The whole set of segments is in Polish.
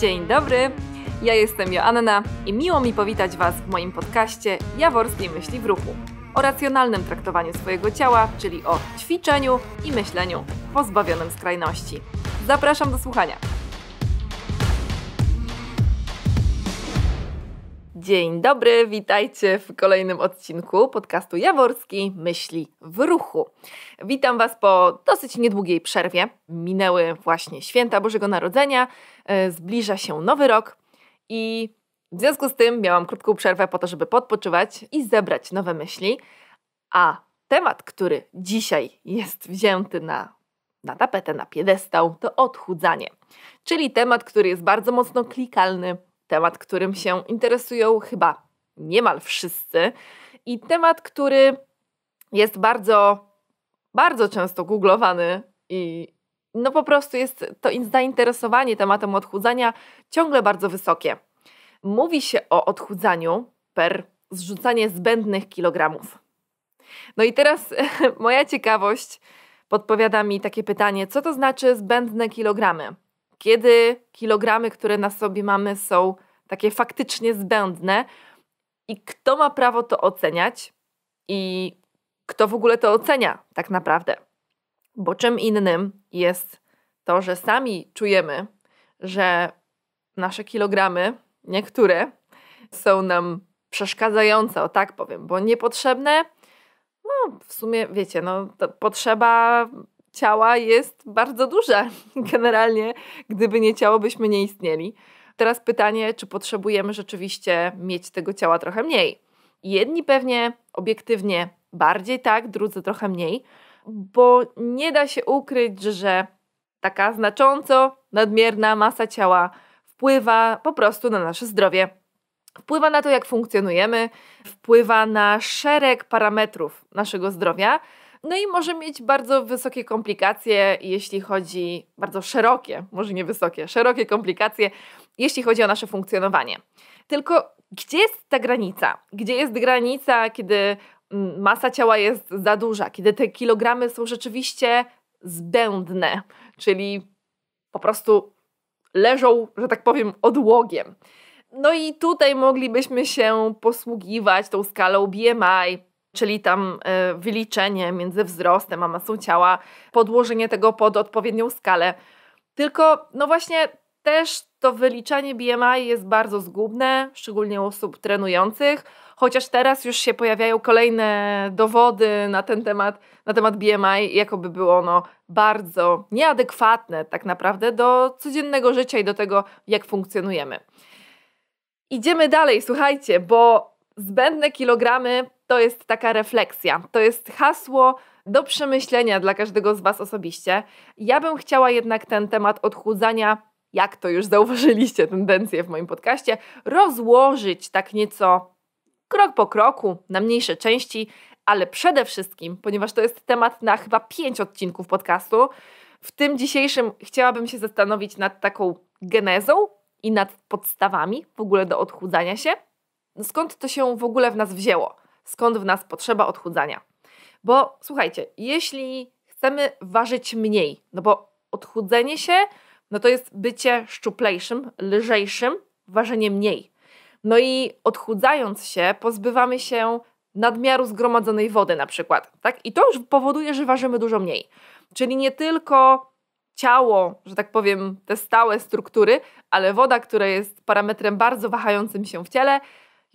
Dzień dobry! Ja jestem Joanna i miło mi powitać Was w moim podcaście Jaworskiej Myśli w Ruchu o racjonalnym traktowaniu swojego ciała, czyli o ćwiczeniu i myśleniu pozbawionym skrajności. Zapraszam do słuchania. Dzień dobry, witajcie w kolejnym odcinku podcastu Jaworski Myśli w Ruchu. Witam Was po dosyć niedługiej przerwie. Minęły właśnie święta Bożego Narodzenia, e, zbliża się nowy rok i w związku z tym miałam krótką przerwę po to, żeby podpoczywać i zebrać nowe myśli. A temat, który dzisiaj jest wzięty na, na tapetę, na piedestał, to odchudzanie. Czyli temat, który jest bardzo mocno klikalny temat, którym się interesują chyba niemal wszyscy i temat, który jest bardzo, bardzo często googlowany i no po prostu jest to zainteresowanie tematem odchudzania ciągle bardzo wysokie. Mówi się o odchudzaniu per zrzucanie zbędnych kilogramów. No i teraz moja ciekawość podpowiada mi takie pytanie, co to znaczy zbędne kilogramy? kiedy kilogramy, które na sobie mamy, są takie faktycznie zbędne i kto ma prawo to oceniać i kto w ogóle to ocenia tak naprawdę. Bo czym innym jest to, że sami czujemy, że nasze kilogramy, niektóre, są nam przeszkadzające, o tak powiem, bo niepotrzebne, no w sumie wiecie, no potrzeba ciała jest bardzo duże Generalnie, gdyby nie ciało, byśmy nie istnieli. Teraz pytanie, czy potrzebujemy rzeczywiście mieć tego ciała trochę mniej? Jedni pewnie obiektywnie bardziej tak, drudzy trochę mniej, bo nie da się ukryć, że taka znacząco nadmierna masa ciała wpływa po prostu na nasze zdrowie. Wpływa na to, jak funkcjonujemy, wpływa na szereg parametrów naszego zdrowia, no i może mieć bardzo wysokie komplikacje, jeśli chodzi, bardzo szerokie, może nie wysokie, szerokie komplikacje, jeśli chodzi o nasze funkcjonowanie. Tylko gdzie jest ta granica? Gdzie jest granica, kiedy mm, masa ciała jest za duża, kiedy te kilogramy są rzeczywiście zbędne, czyli po prostu leżą, że tak powiem, odłogiem. No i tutaj moglibyśmy się posługiwać tą skalą BMI, czyli tam e, wyliczenie między wzrostem a masą ciała, podłożenie tego pod odpowiednią skalę. Tylko, no właśnie, też to wyliczanie BMI jest bardzo zgubne, szczególnie u osób trenujących, chociaż teraz już się pojawiają kolejne dowody na ten temat, na temat BMI, jakoby było ono bardzo nieadekwatne tak naprawdę do codziennego życia i do tego, jak funkcjonujemy. Idziemy dalej, słuchajcie, bo Zbędne kilogramy to jest taka refleksja, to jest hasło do przemyślenia dla każdego z Was osobiście. Ja bym chciała jednak ten temat odchudzania, jak to już zauważyliście, tendencję w moim podcaście, rozłożyć tak nieco krok po kroku, na mniejsze części, ale przede wszystkim, ponieważ to jest temat na chyba pięć odcinków podcastu, w tym dzisiejszym chciałabym się zastanowić nad taką genezą i nad podstawami w ogóle do odchudzania się skąd to się w ogóle w nas wzięło? Skąd w nas potrzeba odchudzania? Bo słuchajcie, jeśli chcemy ważyć mniej, no bo odchudzenie się, no to jest bycie szczuplejszym, lżejszym, ważenie mniej. No i odchudzając się, pozbywamy się nadmiaru zgromadzonej wody na przykład, tak? I to już powoduje, że ważymy dużo mniej. Czyli nie tylko ciało, że tak powiem, te stałe struktury, ale woda, która jest parametrem bardzo wahającym się w ciele,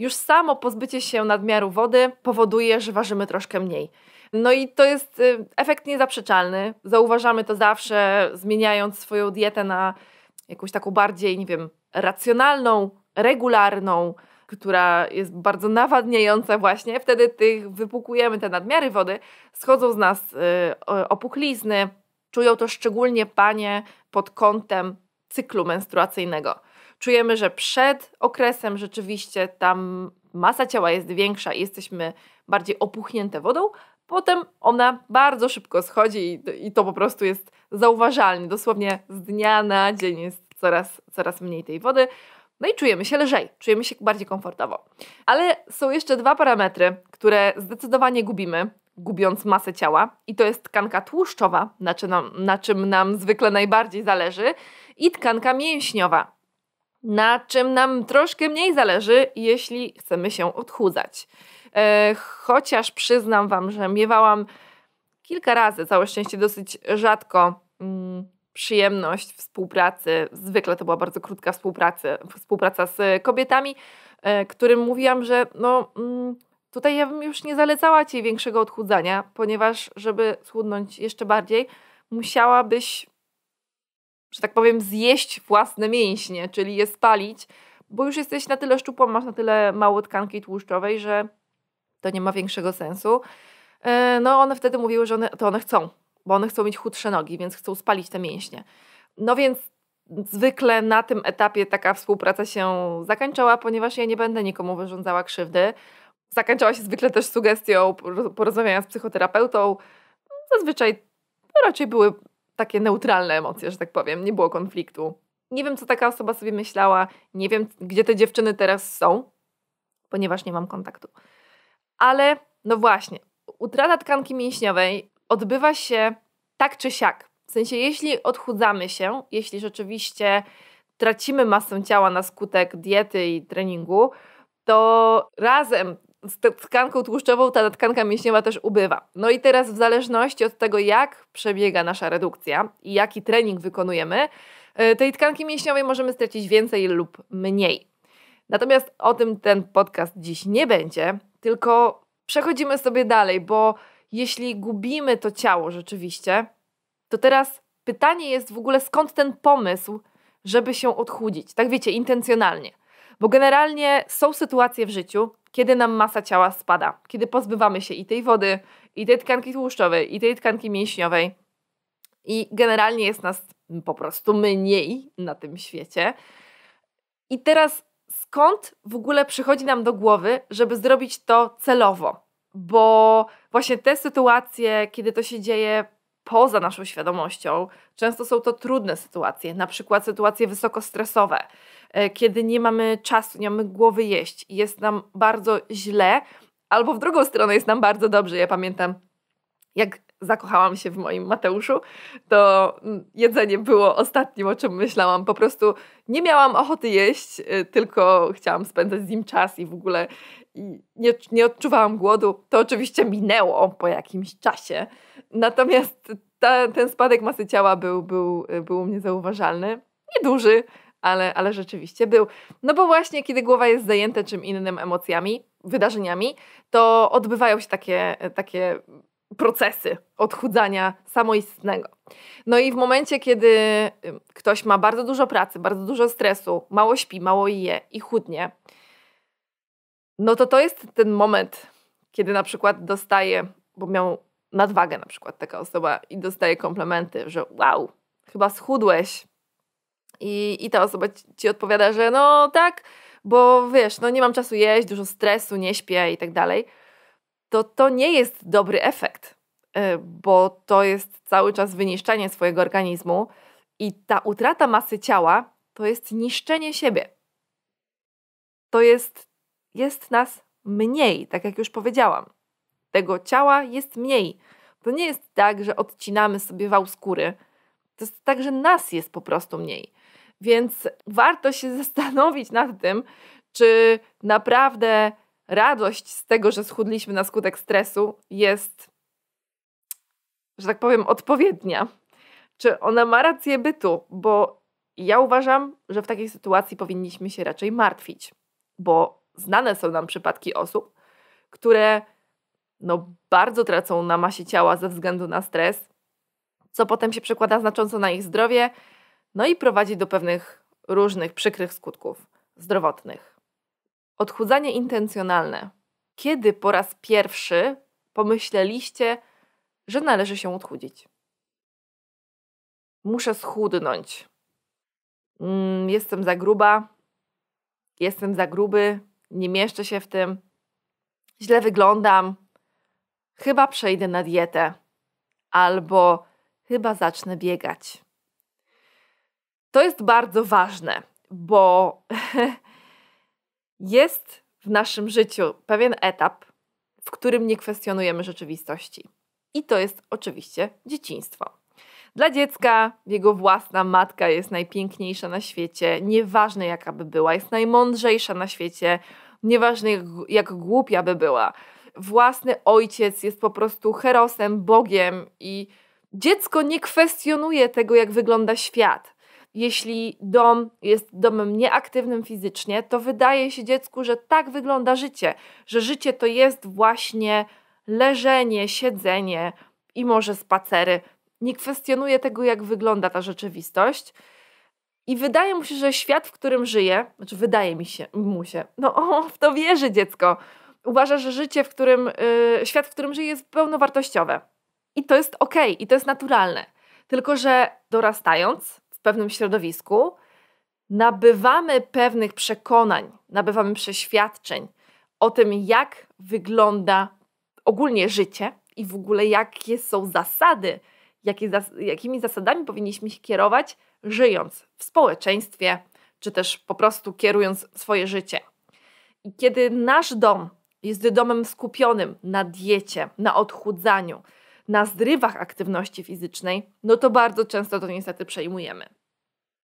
już samo pozbycie się nadmiaru wody powoduje, że ważymy troszkę mniej. No i to jest y, efekt niezaprzeczalny. Zauważamy to zawsze, zmieniając swoją dietę na jakąś taką bardziej, nie wiem, racjonalną, regularną, która jest bardzo nawadniająca właśnie, wtedy tych wypukujemy te nadmiary wody, schodzą z nas y, opuchlizny, czują to szczególnie panie pod kątem cyklu menstruacyjnego czujemy, że przed okresem rzeczywiście tam masa ciała jest większa i jesteśmy bardziej opuchnięte wodą, potem ona bardzo szybko schodzi i, i to po prostu jest zauważalne. Dosłownie z dnia na dzień jest coraz, coraz mniej tej wody. No i czujemy się lżej, czujemy się bardziej komfortowo. Ale są jeszcze dwa parametry, które zdecydowanie gubimy, gubiąc masę ciała, i to jest tkanka tłuszczowa, na czym nam, na czym nam zwykle najbardziej zależy, i tkanka mięśniowa, na czym nam troszkę mniej zależy, jeśli chcemy się odchudzać. E, chociaż przyznam Wam, że miewałam kilka razy, całe szczęście dosyć rzadko, mm, przyjemność współpracy. Zwykle to była bardzo krótka współpraca, współpraca z kobietami, e, którym mówiłam, że no. Mm, Tutaj ja bym już nie zalecała Ci większego odchudzania, ponieważ żeby schudnąć jeszcze bardziej, musiałabyś że tak powiem, zjeść własne mięśnie, czyli je spalić, bo już jesteś na tyle szczupła, masz na tyle mało tkanki tłuszczowej, że to nie ma większego sensu. E, no, one wtedy mówiły, że one, to one chcą, bo one chcą mieć chudsze nogi, więc chcą spalić te mięśnie. No więc zwykle na tym etapie taka współpraca się zakończyła, ponieważ ja nie będę nikomu wyrządzała krzywdy. Zakończyła się zwykle też sugestią porozmawiania z psychoterapeutą. Zazwyczaj raczej były takie neutralne emocje, że tak powiem. Nie było konfliktu. Nie wiem, co taka osoba sobie myślała. Nie wiem, gdzie te dziewczyny teraz są, ponieważ nie mam kontaktu. Ale no właśnie, utrata tkanki mięśniowej odbywa się tak czy siak. W sensie, jeśli odchudzamy się, jeśli rzeczywiście tracimy masę ciała na skutek diety i treningu, to razem z tkanką tłuszczową ta tkanka mięśniowa też ubywa. No i teraz w zależności od tego, jak przebiega nasza redukcja i jaki trening wykonujemy, y, tej tkanki mięśniowej możemy stracić więcej lub mniej. Natomiast o tym ten podcast dziś nie będzie, tylko przechodzimy sobie dalej, bo jeśli gubimy to ciało rzeczywiście, to teraz pytanie jest w ogóle skąd ten pomysł, żeby się odchudzić. Tak wiecie, intencjonalnie. Bo generalnie są sytuacje w życiu, kiedy nam masa ciała spada, kiedy pozbywamy się i tej wody, i tej tkanki tłuszczowej, i tej tkanki mięśniowej. I generalnie jest nas po prostu mniej na tym świecie. I teraz skąd w ogóle przychodzi nam do głowy, żeby zrobić to celowo? Bo właśnie te sytuacje, kiedy to się dzieje poza naszą świadomością, często są to trudne sytuacje, na przykład sytuacje wysokostresowe. E, kiedy nie mamy czasu, nie mamy głowy jeść i jest nam bardzo źle, albo w drugą stronę jest nam bardzo dobrze. Ja pamiętam, jak zakochałam się w moim Mateuszu, to jedzenie było ostatnim, o czym myślałam. Po prostu nie miałam ochoty jeść, e, tylko chciałam spędzać z nim czas i w ogóle nie, nie odczuwałam głodu. To oczywiście minęło po jakimś czasie. Natomiast ta, ten spadek masy ciała był, był, był u mnie zauważalny. Nieduży, ale, ale rzeczywiście był. No bo właśnie, kiedy głowa jest zajęta czym innym emocjami, wydarzeniami, to odbywają się takie, takie procesy odchudzania samoistnego. No i w momencie, kiedy ktoś ma bardzo dużo pracy, bardzo dużo stresu, mało śpi, mało je i chudnie, no to to jest ten moment, kiedy na przykład dostaje, bo miał nadwagę na przykład taka osoba i dostaje komplementy, że wow, chyba schudłeś, i, i ta osoba ci odpowiada, że no tak, bo wiesz, no nie mam czasu jeść, dużo stresu, nie śpię i tak dalej, to to nie jest dobry efekt, y, bo to jest cały czas wyniszczenie swojego organizmu i ta utrata masy ciała to jest niszczenie siebie. To jest, jest nas mniej, tak jak już powiedziałam. Tego ciała jest mniej. To nie jest tak, że odcinamy sobie wał skóry. To jest tak, że nas jest po prostu mniej. Więc warto się zastanowić nad tym, czy naprawdę radość z tego, że schudliśmy na skutek stresu, jest, że tak powiem, odpowiednia. Czy ona ma rację bytu, bo ja uważam, że w takiej sytuacji powinniśmy się raczej martwić, bo znane są nam przypadki osób, które no, bardzo tracą na masie ciała ze względu na stres, co potem się przekłada znacząco na ich zdrowie, no i prowadzi do pewnych różnych przykrych skutków zdrowotnych. Odchudzanie intencjonalne. Kiedy po raz pierwszy pomyśleliście, że należy się odchudzić? Muszę schudnąć. Mm, jestem za gruba, jestem za gruby, nie mieszczę się w tym, źle wyglądam, chyba przejdę na dietę albo chyba zacznę biegać. To jest bardzo ważne, bo jest w naszym życiu pewien etap, w którym nie kwestionujemy rzeczywistości. I to jest oczywiście dzieciństwo. Dla dziecka jego własna matka jest najpiękniejsza na świecie, nieważne jaka by była, jest najmądrzejsza na świecie, nieważne jak głupia by była. Własny ojciec jest po prostu herosem, Bogiem i dziecko nie kwestionuje tego, jak wygląda świat jeśli dom jest domem nieaktywnym fizycznie, to wydaje się dziecku, że tak wygląda życie, że życie to jest właśnie leżenie, siedzenie i może spacery. Nie kwestionuje tego, jak wygląda ta rzeczywistość. I wydaje mu się, że świat, w którym żyje, znaczy wydaje mi się, mu się, no o, w to wierzy dziecko. Uważa, że życie, w którym, yy, świat, w którym żyje jest pełnowartościowe. I to jest okej, okay, i to jest naturalne. Tylko, że dorastając, pewnym środowisku, nabywamy pewnych przekonań, nabywamy przeświadczeń o tym, jak wygląda ogólnie życie i w ogóle jakie są zasady, jakie jakimi zasadami powinniśmy się kierować, żyjąc w społeczeństwie, czy też po prostu kierując swoje życie. I kiedy nasz dom jest domem skupionym na diecie, na odchudzaniu, na zrywach aktywności fizycznej, no to bardzo często to niestety przejmujemy.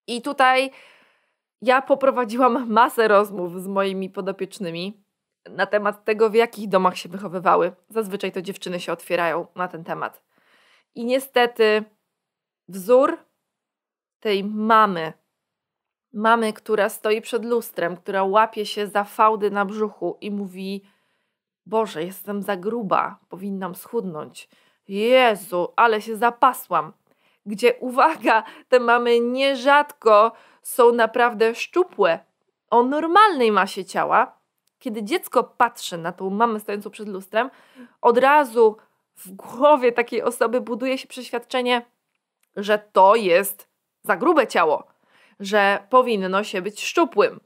I tutaj ja poprowadziłam masę rozmów z moimi podopiecznymi na temat tego, w jakich domach się wychowywały. Zazwyczaj to dziewczyny się otwierają na ten temat. I niestety wzór tej mamy, mamy, która stoi przed lustrem, która łapie się za fałdy na brzuchu i mówi: Boże, jestem za gruba, powinnam schudnąć. Jezu, ale się zapasłam. Gdzie uwaga, te mamy nierzadko są naprawdę szczupłe. O normalnej masie ciała, kiedy dziecko patrzy na tą mamę stojącą przed lustrem, od razu w głowie takiej osoby buduje się przeświadczenie, że to jest za grube ciało, że powinno się być szczupłym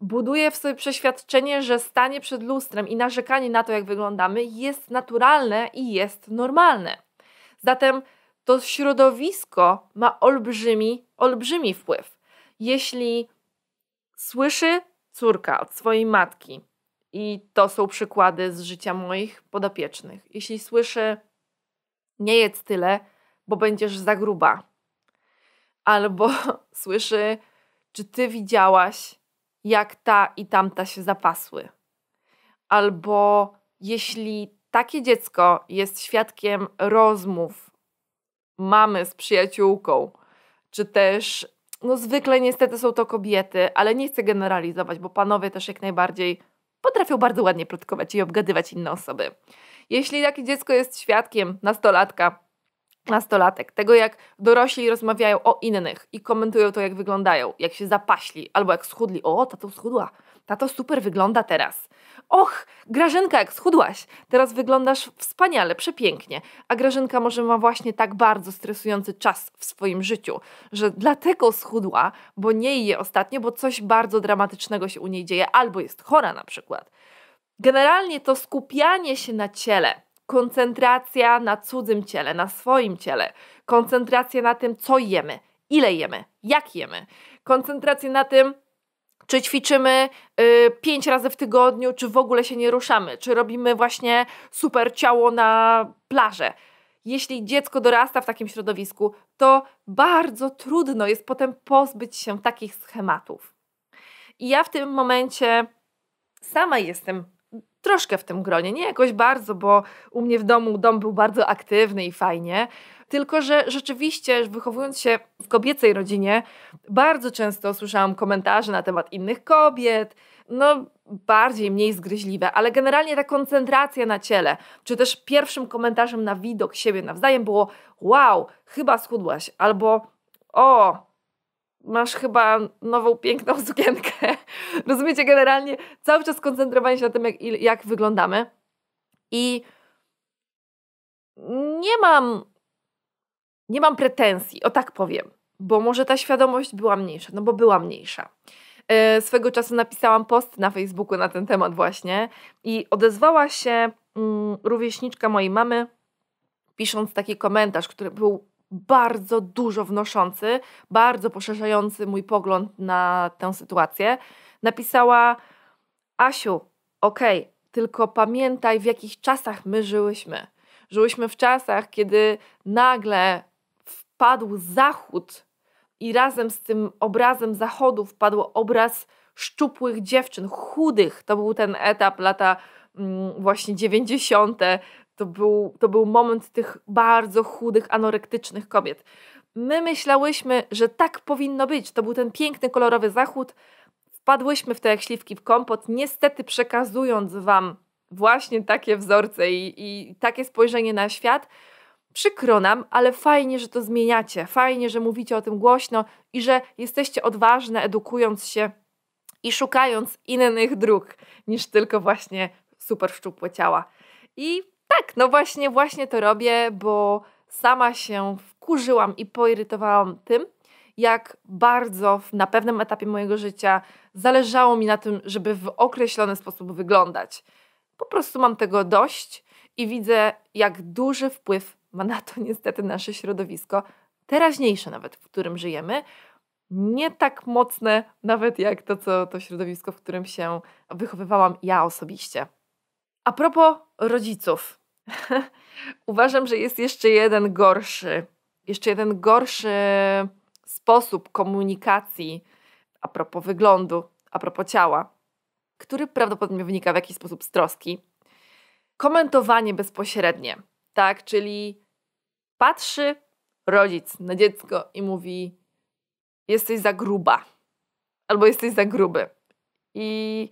buduje w sobie przeświadczenie, że stanie przed lustrem i narzekanie na to, jak wyglądamy, jest naturalne i jest normalne. Zatem to środowisko ma olbrzymi, olbrzymi wpływ. Jeśli słyszy córka od swojej matki, i to są przykłady z życia moich podopiecznych, jeśli słyszy, nie jedz tyle, bo będziesz za gruba, albo słyszy, czy ty widziałaś, jak ta i tamta się zapasły. Albo jeśli takie dziecko jest świadkiem rozmów mamy z przyjaciółką, czy też, no zwykle niestety są to kobiety, ale nie chcę generalizować, bo panowie też jak najbardziej potrafią bardzo ładnie plotkować i obgadywać inne osoby. Jeśli takie dziecko jest świadkiem, nastolatka, nastolatek, tego jak dorośli rozmawiają o innych i komentują to, jak wyglądają, jak się zapaśli, albo jak schudli. O, tato schudła, tato super wygląda teraz. Och, Grażynka, jak schudłaś, teraz wyglądasz wspaniale, przepięknie. A Grażynka może ma właśnie tak bardzo stresujący czas w swoim życiu, że dlatego schudła, bo nie je ostatnio, bo coś bardzo dramatycznego się u niej dzieje, albo jest chora na przykład. Generalnie to skupianie się na ciele, koncentracja na cudzym ciele, na swoim ciele, koncentracja na tym, co jemy, ile jemy, jak jemy, koncentracja na tym, czy ćwiczymy y, pięć razy w tygodniu, czy w ogóle się nie ruszamy, czy robimy właśnie super ciało na plażę. Jeśli dziecko dorasta w takim środowisku, to bardzo trudno jest potem pozbyć się takich schematów. I ja w tym momencie sama jestem troszkę w tym gronie, nie jakoś bardzo, bo u mnie w domu dom był bardzo aktywny i fajnie, tylko że rzeczywiście wychowując się w kobiecej rodzinie, bardzo często słyszałam komentarze na temat innych kobiet, no bardziej, mniej zgryźliwe, ale generalnie ta koncentracja na ciele, czy też pierwszym komentarzem na widok siebie nawzajem było wow, chyba schudłaś, albo o, masz chyba nową piękną sukienkę. Rozumiecie, generalnie cały czas koncentrowanie się na tym, jak, jak wyglądamy. I nie mam, nie mam pretensji, o tak powiem, bo może ta świadomość była mniejsza, no bo była mniejsza. E, swego czasu napisałam post na Facebooku na ten temat właśnie i odezwała się mm, rówieśniczka mojej mamy, pisząc taki komentarz, który był bardzo dużo wnoszący, bardzo poszerzający mój pogląd na tę sytuację. Napisała: Asiu, okej, okay, tylko pamiętaj, w jakich czasach my żyłyśmy. Żyłyśmy w czasach, kiedy nagle wpadł Zachód i razem z tym obrazem Zachodu wpadł obraz szczupłych dziewczyn, chudych. To był ten etap lata mm, właśnie 90., to był, to był moment tych bardzo chudych, anorektycznych kobiet. My myślałyśmy, że tak powinno być. To był ten piękny, kolorowy zachód. Wpadłyśmy w te jak śliwki w kompot, niestety przekazując Wam właśnie takie wzorce i, i takie spojrzenie na świat. Przykro nam, ale fajnie, że to zmieniacie. Fajnie, że mówicie o tym głośno i że jesteście odważne, edukując się i szukając innych dróg niż tylko właśnie super szczupłe ciała. I tak, no właśnie, właśnie to robię, bo sama się wkurzyłam i poirytowałam tym, jak bardzo na pewnym etapie mojego życia zależało mi na tym, żeby w określony sposób wyglądać. Po prostu mam tego dość i widzę, jak duży wpływ ma na to niestety nasze środowisko, teraźniejsze nawet, w którym żyjemy, nie tak mocne nawet jak to, co to środowisko, w którym się wychowywałam ja osobiście. A propos rodziców, Uważam, że jest jeszcze jeden gorszy, jeszcze jeden gorszy sposób komunikacji a propos wyglądu, a propos ciała, który prawdopodobnie wynika w jakiś sposób z troski. Komentowanie bezpośrednie, tak? Czyli patrzy rodzic na dziecko i mówi: Jesteś za gruba, albo jesteś za gruby. I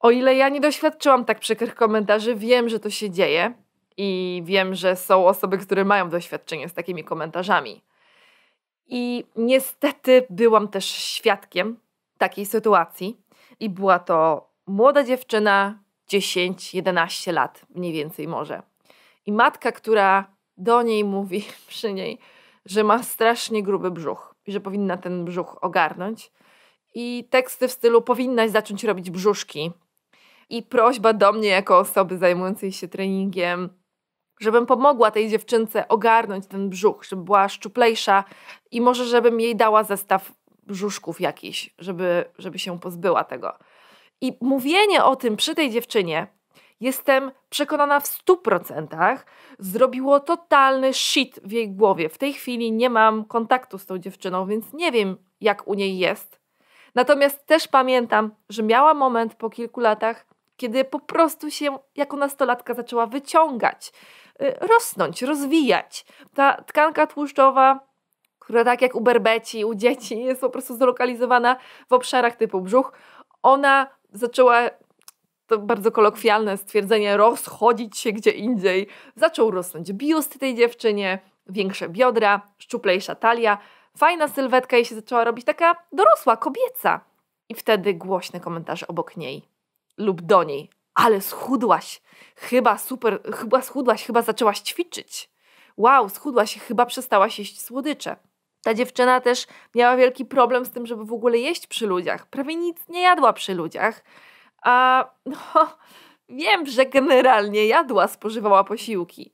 o ile ja nie doświadczyłam tak przykrych komentarzy, wiem, że to się dzieje i wiem, że są osoby, które mają doświadczenie z takimi komentarzami. I niestety byłam też świadkiem takiej sytuacji i była to młoda dziewczyna, 10-11 lat mniej więcej może. I matka, która do niej mówi przy niej, że ma strasznie gruby brzuch i że powinna ten brzuch ogarnąć. I teksty w stylu powinnaś zacząć robić brzuszki. I prośba do mnie jako osoby zajmującej się treningiem żebym pomogła tej dziewczynce ogarnąć ten brzuch, żeby była szczuplejsza i może żebym jej dała zestaw brzuszków jakiś, żeby, żeby się pozbyła tego. I mówienie o tym przy tej dziewczynie, jestem przekonana w 100%, zrobiło totalny shit w jej głowie. W tej chwili nie mam kontaktu z tą dziewczyną, więc nie wiem, jak u niej jest. Natomiast też pamiętam, że miała moment po kilku latach, kiedy po prostu się jako nastolatka zaczęła wyciągać, y, rosnąć, rozwijać. Ta tkanka tłuszczowa która tak jak u berbeci, u dzieci jest po prostu zlokalizowana w obszarach typu brzuch, ona zaczęła, to bardzo kolokwialne stwierdzenie, rozchodzić się gdzie indziej. Zaczął rosnąć biust tej dziewczynie, większe biodra, szczuplejsza talia, fajna sylwetka jej się zaczęła robić taka dorosła, kobieca. I wtedy głośne komentarze obok niej lub do niej. Ale schudłaś. Chyba super, chyba schudłaś, chyba zaczęłaś ćwiczyć. Wow, schudłaś i chyba przestałaś jeść słodycze. Ta dziewczyna też miała wielki problem z tym, żeby w ogóle jeść przy ludziach. Prawie nic nie jadła przy ludziach. A no, wiem, że generalnie jadła, spożywała posiłki.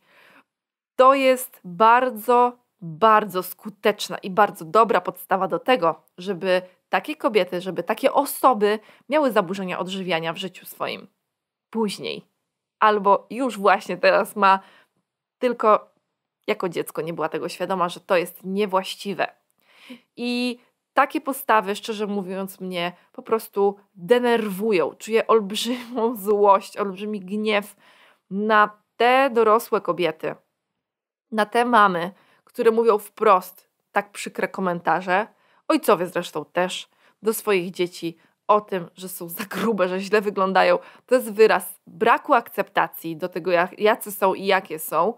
To jest bardzo, bardzo skuteczna i bardzo dobra podstawa do tego, żeby takie kobiety, żeby takie osoby miały zaburzenia odżywiania w życiu swoim później, albo już właśnie teraz ma, tylko jako dziecko nie była tego świadoma, że to jest niewłaściwe. I takie postawy, szczerze mówiąc, mnie po prostu denerwują. Czuję olbrzymą złość, olbrzymi gniew na te dorosłe kobiety, na te mamy, które mówią wprost tak przykre komentarze, ojcowie zresztą też, do swoich dzieci o tym, że są za grube, że źle wyglądają. To jest wyraz braku akceptacji do tego, jak, jacy są i jakie są.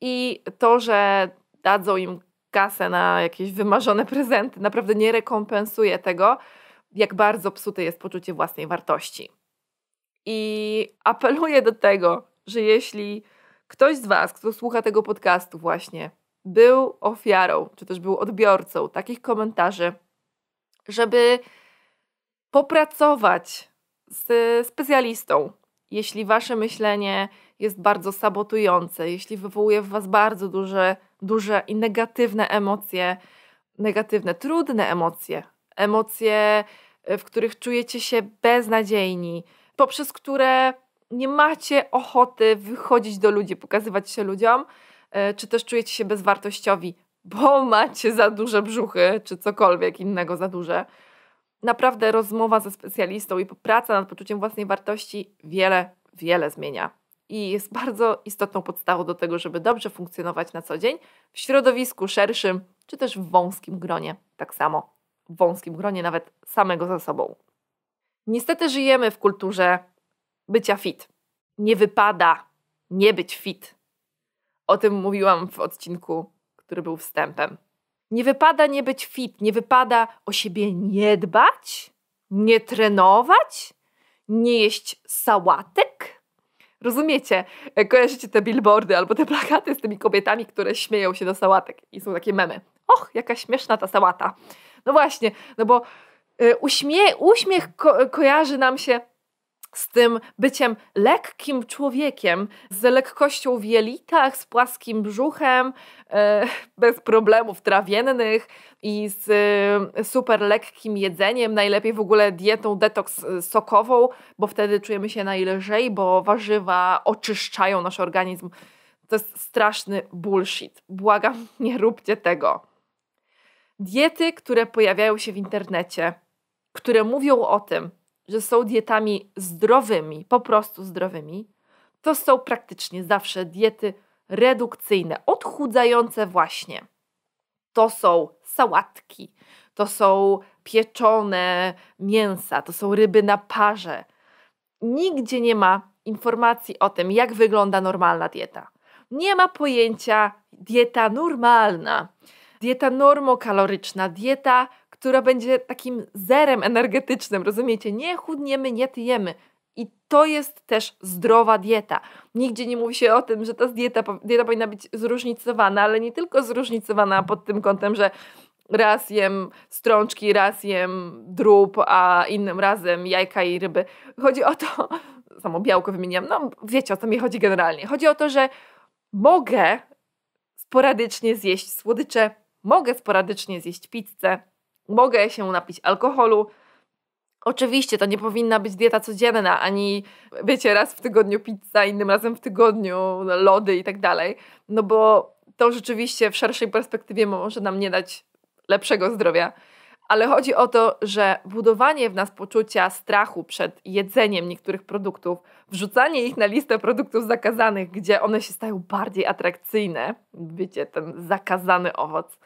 I to, że dadzą im kasę na jakieś wymarzone prezenty, naprawdę nie rekompensuje tego, jak bardzo psute jest poczucie własnej wartości. I apeluję do tego, że jeśli ktoś z Was, kto słucha tego podcastu, właśnie był ofiarą, czy też był odbiorcą takich komentarzy, żeby popracować z specjalistą, jeśli wasze myślenie jest bardzo sabotujące, jeśli wywołuje w was bardzo duże, duże i negatywne emocje, negatywne, trudne emocje, emocje, e, w których czujecie się beznadziejni, poprzez które nie macie ochoty wychodzić do ludzi, pokazywać się ludziom, E, czy też czujecie się bezwartościowi, bo macie za duże brzuchy, czy cokolwiek innego za duże. Naprawdę rozmowa ze specjalistą i praca nad poczuciem własnej wartości wiele, wiele zmienia. I jest bardzo istotną podstawą do tego, żeby dobrze funkcjonować na co dzień w środowisku szerszym, czy też w wąskim gronie. Tak samo w wąskim gronie, nawet samego ze sobą. Niestety żyjemy w kulturze bycia fit. Nie wypada nie być fit. O tym mówiłam w odcinku, który był wstępem. Nie wypada nie być fit, nie wypada o siebie nie dbać, nie trenować, nie jeść sałatek. Rozumiecie? Kojarzycie te billboardy albo te plakaty z tymi kobietami, które śmieją się do sałatek i są takie memy. Och, jaka śmieszna ta sałata. No właśnie, no bo y, uśmie uśmiech ko kojarzy nam się z tym byciem lekkim człowiekiem, z lekkością w jelitach, z płaskim brzuchem, e, bez problemów trawiennych i z e, super lekkim jedzeniem, najlepiej w ogóle dietą detoks sokową, bo wtedy czujemy się najlżej, bo warzywa oczyszczają nasz organizm. To jest straszny bullshit. Błagam, nie róbcie tego. Diety, które pojawiają się w internecie, które mówią o tym, że są dietami zdrowymi, po prostu zdrowymi, to są praktycznie zawsze diety redukcyjne, odchudzające właśnie. To są sałatki, to są pieczone mięsa, to są ryby na parze. Nigdzie nie ma informacji o tym, jak wygląda normalna dieta. Nie ma pojęcia dieta normalna, dieta normokaloryczna, dieta która będzie takim zerem energetycznym, rozumiecie? Nie chudniemy, nie tyjemy. I to jest też zdrowa dieta. Nigdzie nie mówi się o tym, że ta dieta, dieta powinna być zróżnicowana, ale nie tylko zróżnicowana pod tym kątem, że raz jem strączki, raz jem drób, a innym razem jajka i ryby. Chodzi o to, samo białko wymieniam, no wiecie o co mi chodzi generalnie. Chodzi o to, że mogę sporadycznie zjeść słodycze, mogę sporadycznie zjeść pizzę, mogę się napić alkoholu. Oczywiście to nie powinna być dieta codzienna, ani wiecie, raz w tygodniu pizza, innym razem w tygodniu lody i tak dalej, no bo to rzeczywiście w szerszej perspektywie może nam nie dać lepszego zdrowia. Ale chodzi o to, że budowanie w nas poczucia strachu przed jedzeniem niektórych produktów, wrzucanie ich na listę produktów zakazanych, gdzie one się stają bardziej atrakcyjne, wiecie, ten zakazany owoc,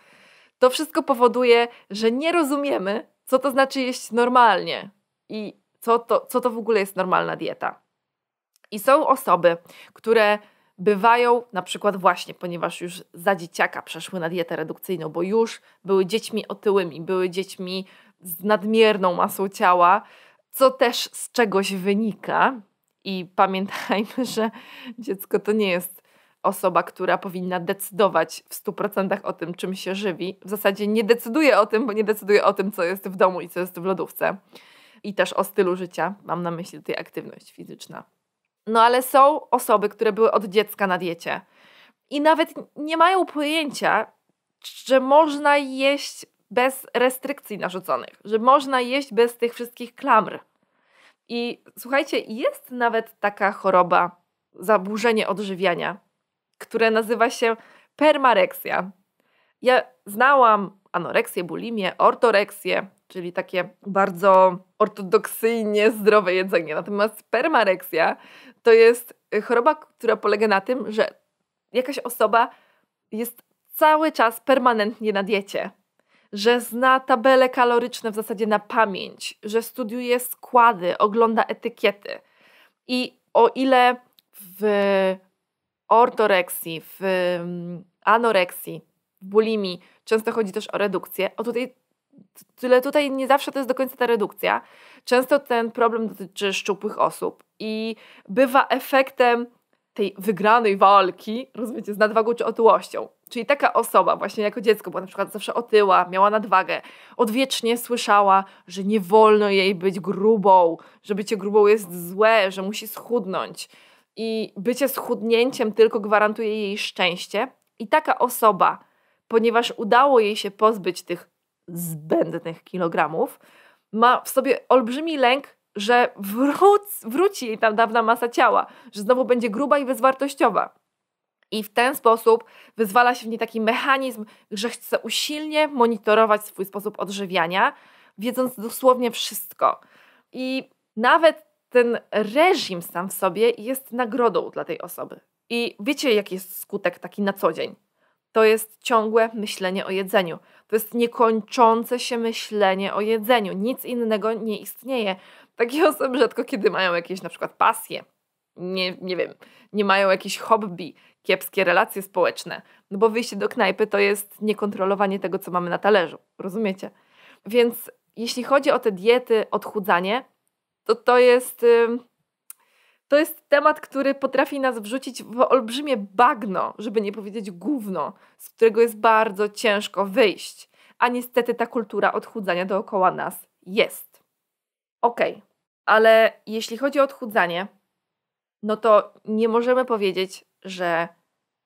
to wszystko powoduje, że nie rozumiemy, co to znaczy jeść normalnie i co to, co to w ogóle jest normalna dieta. I są osoby, które bywają na przykład właśnie, ponieważ już za dzieciaka przeszły na dietę redukcyjną, bo już były dziećmi otyłymi, były dziećmi z nadmierną masą ciała, co też z czegoś wynika. I pamiętajmy, że dziecko to nie jest osoba, która powinna decydować w 100% o tym, czym się żywi. W zasadzie nie decyduje o tym, bo nie decyduje o tym, co jest w domu i co jest w lodówce. I też o stylu życia. Mam na myśli tutaj aktywność fizyczna. No ale są osoby, które były od dziecka na diecie i nawet nie mają pojęcia, że można jeść bez restrykcji narzuconych, że można jeść bez tych wszystkich klamr. I słuchajcie, jest nawet taka choroba, zaburzenie odżywiania, które nazywa się permareksja. Ja znałam anoreksję, bulimię, ortoreksję, czyli takie bardzo ortodoksyjnie zdrowe jedzenie. Natomiast permareksja to jest choroba, która polega na tym, że jakaś osoba jest cały czas permanentnie na diecie, że zna tabele kaloryczne w zasadzie na pamięć, że studiuje składy, ogląda etykiety. I o ile w ortoreksji, w mm, anoreksji, w bulimii, często chodzi też o redukcję. O tutaj tyle tutaj nie zawsze to jest do końca ta redukcja. Często ten problem dotyczy szczupłych osób i bywa efektem tej wygranej walki, rozumiecie, z nadwagą czy otyłością. Czyli taka osoba właśnie jako dziecko była na przykład zawsze otyła, miała nadwagę, odwiecznie słyszała, że nie wolno jej być grubą, że bycie grubą jest złe, że musi schudnąć, i bycie schudnięciem tylko gwarantuje jej szczęście. I taka osoba, ponieważ udało jej się pozbyć tych zbędnych kilogramów, ma w sobie olbrzymi lęk, że wróc, wróci jej tam dawna masa ciała, że znowu będzie gruba i bezwartościowa. I w ten sposób wyzwala się w niej taki mechanizm, że chce usilnie monitorować swój sposób odżywiania, wiedząc dosłownie wszystko. I nawet ten reżim sam w sobie jest nagrodą dla tej osoby. I wiecie, jaki jest skutek taki na co dzień? To jest ciągłe myślenie o jedzeniu. To jest niekończące się myślenie o jedzeniu. Nic innego nie istnieje. Takie osoby rzadko kiedy mają jakieś na przykład pasje, nie, nie wiem, nie mają jakichś hobby, kiepskie relacje społeczne, no bo wyjście do knajpy to jest niekontrolowanie tego, co mamy na talerzu. Rozumiecie? Więc jeśli chodzi o te diety, odchudzanie, to to jest. To jest temat, który potrafi nas wrzucić w olbrzymie bagno, żeby nie powiedzieć gówno, z którego jest bardzo ciężko wyjść. A niestety ta kultura odchudzania dookoła nas jest. Okej, okay. ale jeśli chodzi o odchudzanie, no to nie możemy powiedzieć, że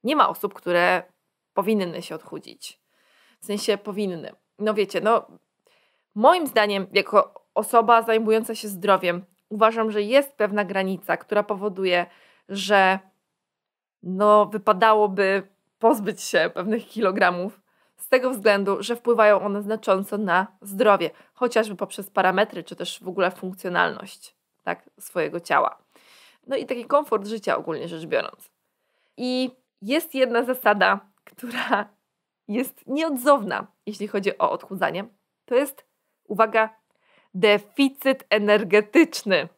nie ma osób, które powinny się odchudzić. W sensie powinny. No wiecie, no moim zdaniem, jako osoba zajmująca się zdrowiem. Uważam, że jest pewna granica, która powoduje, że no, wypadałoby pozbyć się pewnych kilogramów z tego względu, że wpływają one znacząco na zdrowie, chociażby poprzez parametry czy też w ogóle funkcjonalność tak, swojego ciała. No i taki komfort życia ogólnie rzecz biorąc. I jest jedna zasada, która jest nieodzowna, jeśli chodzi o odchudzanie. To jest, uwaga, deficyt energetyczny.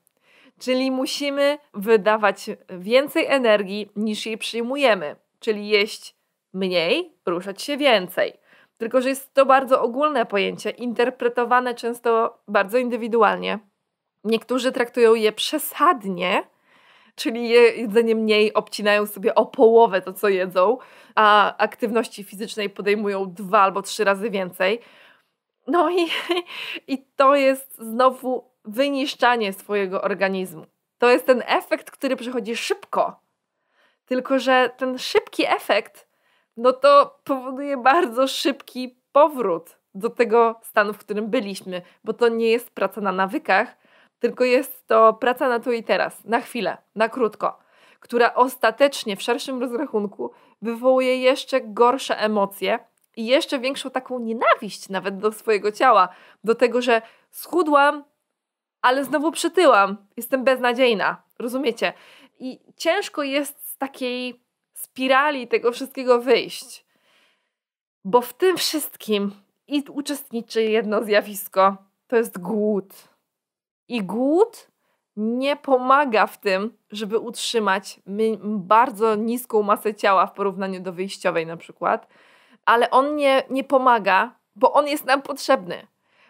Czyli musimy wydawać więcej energii niż jej przyjmujemy, czyli jeść mniej, ruszać się więcej. Tylko, że jest to bardzo ogólne pojęcie, interpretowane często bardzo indywidualnie. Niektórzy traktują je przesadnie, czyli jedzenie mniej obcinają sobie o połowę to, co jedzą, a aktywności fizycznej podejmują dwa albo trzy razy więcej. No i, i to jest znowu wyniszczanie swojego organizmu. To jest ten efekt, który przychodzi szybko. Tylko, że ten szybki efekt, no to powoduje bardzo szybki powrót do tego stanu, w którym byliśmy, bo to nie jest praca na nawykach, tylko jest to praca na tu i teraz, na chwilę, na krótko, która ostatecznie w szerszym rozrachunku wywołuje jeszcze gorsze emocje, i jeszcze większą taką nienawiść nawet do swojego ciała, do tego, że schudłam, ale znowu przytyłam, jestem beznadziejna, rozumiecie? I ciężko jest z takiej spirali tego wszystkiego wyjść, bo w tym wszystkim i uczestniczy jedno zjawisko, to jest głód. I głód nie pomaga w tym, żeby utrzymać bardzo niską masę ciała w porównaniu do wyjściowej na przykład ale on nie, nie pomaga, bo on jest nam potrzebny.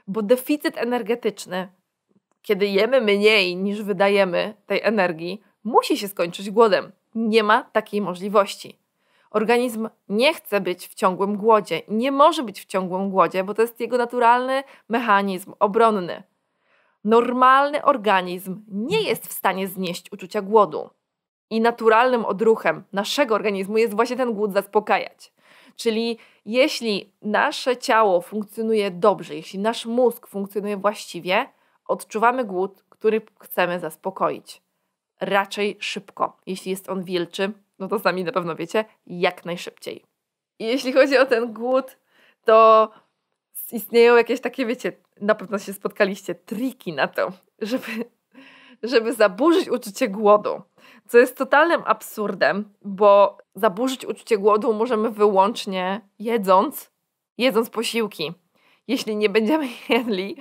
Bo deficyt energetyczny, kiedy jemy mniej niż wydajemy tej energii, musi się skończyć głodem. Nie ma takiej możliwości. Organizm nie chce być w ciągłym głodzie, nie może być w ciągłym głodzie, bo to jest jego naturalny mechanizm obronny. Normalny organizm nie jest w stanie znieść uczucia głodu. I naturalnym odruchem naszego organizmu jest właśnie ten głód zaspokajać. Czyli jeśli nasze ciało funkcjonuje dobrze, jeśli nasz mózg funkcjonuje właściwie, odczuwamy głód, który chcemy zaspokoić. Raczej szybko. Jeśli jest on wilczy, no to sami na pewno wiecie, jak najszybciej. I jeśli chodzi o ten głód, to istnieją jakieś takie, wiecie, na pewno się spotkaliście, triki na to, żeby żeby zaburzyć uczucie głodu. Co jest totalnym absurdem, bo zaburzyć uczucie głodu możemy wyłącznie jedząc, jedząc posiłki. Jeśli nie będziemy jedli,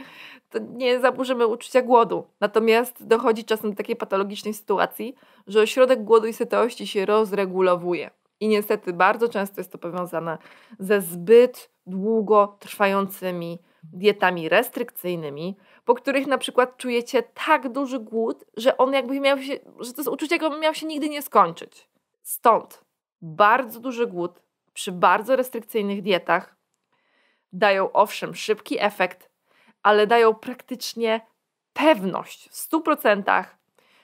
to nie zaburzymy uczucia głodu. Natomiast dochodzi czasem do takiej patologicznej sytuacji, że ośrodek głodu i sytości się rozregulowuje. I niestety bardzo często jest to powiązane ze zbyt długo trwającymi dietami restrykcyjnymi, po których na przykład czujecie tak duży głód, że on jakby miał się, że to jest uczucie, jakby miał się nigdy nie skończyć. Stąd bardzo duży głód przy bardzo restrykcyjnych dietach dają owszem szybki efekt, ale dają praktycznie pewność w 100%,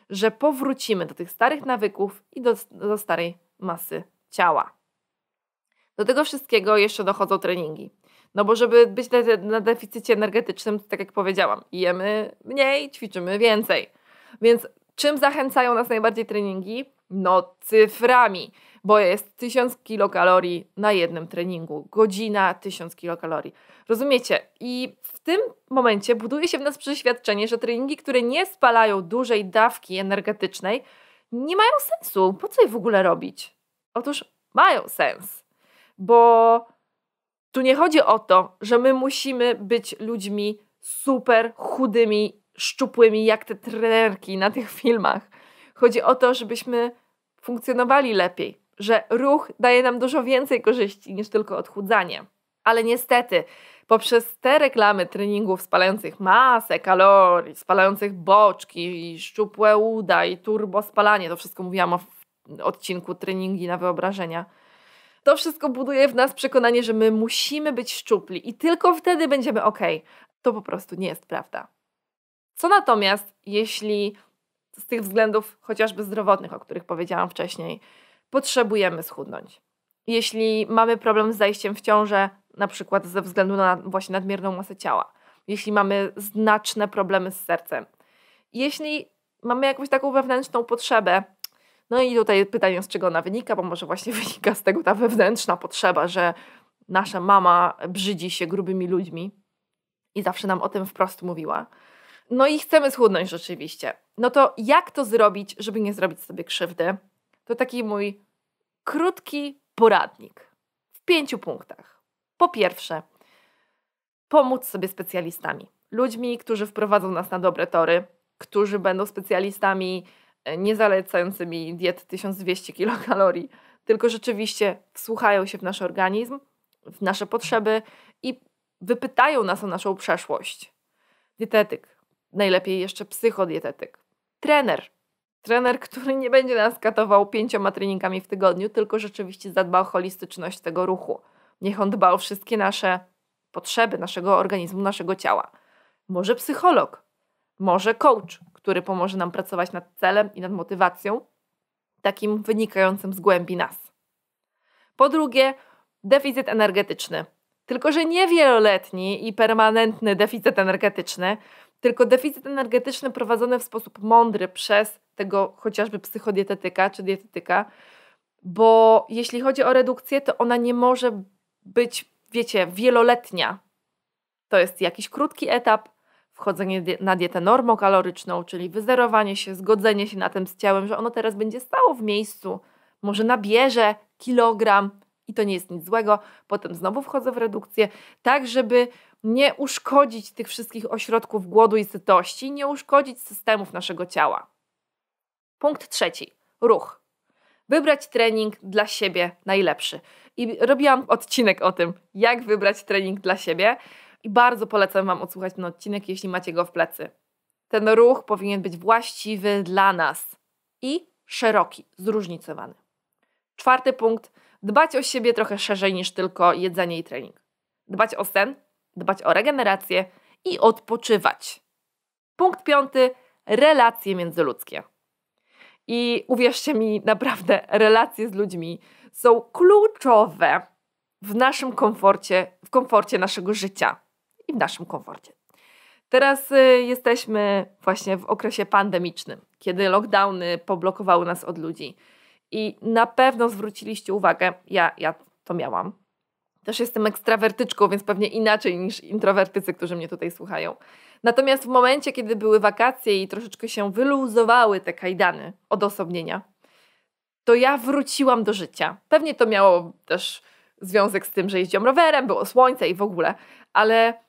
że powrócimy do tych starych nawyków i do, do starej masy ciała. Do tego wszystkiego jeszcze dochodzą treningi. No bo żeby być na, na deficycie energetycznym, tak jak powiedziałam, jemy mniej, ćwiczymy więcej. Więc czym zachęcają nas najbardziej treningi? No cyframi, bo jest 1000 kilokalorii na jednym treningu, godzina 1000 kilokalorii. Rozumiecie? I w tym momencie buduje się w nas przeświadczenie, że treningi, które nie spalają dużej dawki energetycznej, nie mają sensu. Po co je w ogóle robić? Otóż mają sens, bo tu nie chodzi o to, że my musimy być ludźmi super chudymi, szczupłymi, jak te trenerki na tych filmach. Chodzi o to, żebyśmy funkcjonowali lepiej, że ruch daje nam dużo więcej korzyści niż tylko odchudzanie. Ale niestety, poprzez te reklamy treningów spalających masę kalorii, spalających boczki, i szczupłe uda i turbo spalanie, to wszystko mówiłam o odcinku treningi na wyobrażenia to wszystko buduje w nas przekonanie, że my musimy być szczupli i tylko wtedy będziemy ok. To po prostu nie jest prawda. Co natomiast, jeśli z tych względów chociażby zdrowotnych, o których powiedziałam wcześniej, potrzebujemy schudnąć? Jeśli mamy problem z zajściem w ciążę, na przykład ze względu na właśnie nadmierną masę ciała, jeśli mamy znaczne problemy z sercem, jeśli mamy jakąś taką wewnętrzną potrzebę, no i tutaj pytanie, z czego ona wynika, bo może właśnie wynika z tego ta wewnętrzna potrzeba, że nasza mama brzydzi się grubymi ludźmi i zawsze nam o tym wprost mówiła. No i chcemy schudnąć rzeczywiście. No to jak to zrobić, żeby nie zrobić sobie krzywdy? To taki mój krótki poradnik w pięciu punktach. Po pierwsze, pomóc sobie specjalistami, ludźmi, którzy wprowadzą nas na dobre tory, którzy będą specjalistami E, nie diet 1200 kilokalorii, tylko rzeczywiście wsłuchają się w nasz organizm, w nasze potrzeby i wypytają nas o naszą przeszłość. Dietetyk, najlepiej jeszcze psychodietetyk, trener, trener, który nie będzie nas katował pięcioma treningami w tygodniu, tylko rzeczywiście zadba o holistyczność tego ruchu. Niech on dba o wszystkie nasze potrzeby naszego organizmu, naszego ciała. Może psycholog, może coach, który pomoże nam pracować nad celem i nad motywacją, takim wynikającym z głębi nas. Po drugie, deficyt energetyczny. Tylko, że nie wieloletni i permanentny deficyt energetyczny, tylko deficyt energetyczny prowadzony w sposób mądry przez tego chociażby psychodietetyka czy dietetyka, bo jeśli chodzi o redukcję, to ona nie może być, wiecie, wieloletnia. To jest jakiś krótki etap, wchodzenie na dietę normokaloryczną, czyli wyzerowanie się, zgodzenie się na tym z ciałem, że ono teraz będzie stało w miejscu, może nabierze kilogram i to nie jest nic złego, potem znowu wchodzę w redukcję, tak żeby nie uszkodzić tych wszystkich ośrodków głodu i sytości, nie uszkodzić systemów naszego ciała. Punkt trzeci. Ruch. Wybrać trening dla siebie najlepszy. I robiłam odcinek o tym, jak wybrać trening dla siebie. I bardzo polecam Wam odsłuchać ten odcinek, jeśli macie go w plecy. Ten ruch powinien być właściwy dla nas i szeroki, zróżnicowany. Czwarty punkt: dbać o siebie trochę szerzej niż tylko jedzenie i trening. Dbać o sen, dbać o regenerację i odpoczywać. Punkt piąty: relacje międzyludzkie. I uwierzcie mi, naprawdę, relacje z ludźmi są kluczowe w naszym komforcie, w komforcie naszego życia i w naszym komforcie. Teraz y, jesteśmy właśnie w okresie pandemicznym, kiedy lockdowny poblokowały nas od ludzi. I na pewno zwróciliście uwagę, ja, ja to miałam. Też jestem ekstrawertyczką, więc pewnie inaczej niż introwertycy, którzy mnie tutaj słuchają. Natomiast w momencie, kiedy były wakacje i troszeczkę się wyluzowały te kajdany odosobnienia, to ja wróciłam do życia. Pewnie to miało też związek z tym, że jeździłam rowerem, było słońce i w ogóle, ale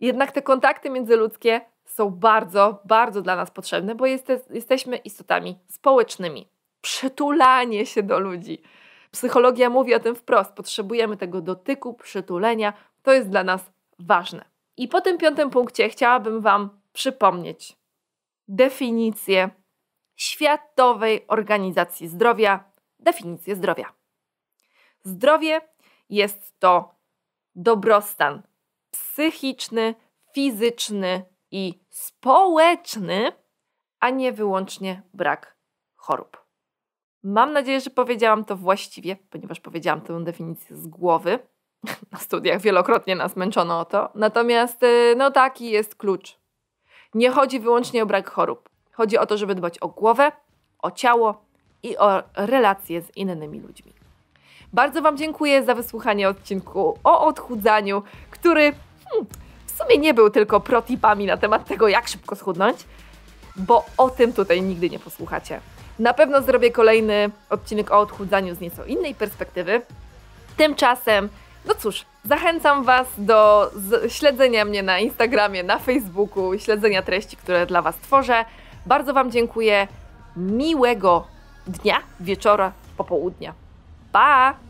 jednak te kontakty międzyludzkie są bardzo, bardzo dla nas potrzebne, bo jest, jesteśmy istotami społecznymi. Przytulanie się do ludzi. Psychologia mówi o tym wprost. Potrzebujemy tego dotyku, przytulenia. To jest dla nas ważne. I po tym piątym punkcie chciałabym Wam przypomnieć definicję Światowej Organizacji Zdrowia. Definicję zdrowia. Zdrowie jest to dobrostan psychiczny, fizyczny i społeczny, a nie wyłącznie brak chorób. Mam nadzieję, że powiedziałam to właściwie, ponieważ powiedziałam tę definicję z głowy. Na studiach wielokrotnie nas męczono o to. Natomiast y, no taki jest klucz. Nie chodzi wyłącznie o brak chorób. Chodzi o to, żeby dbać o głowę, o ciało i o relacje z innymi ludźmi. Bardzo Wam dziękuję za wysłuchanie odcinku o odchudzaniu, który hmm, w sumie nie był tylko protipami na temat tego, jak szybko schudnąć, bo o tym tutaj nigdy nie posłuchacie. Na pewno zrobię kolejny odcinek o odchudzaniu z nieco innej perspektywy. Tymczasem, no cóż, zachęcam Was do śledzenia mnie na Instagramie, na Facebooku, śledzenia treści, które dla Was tworzę. Bardzo Wam dziękuję. Miłego dnia, wieczora, popołudnia. Pa!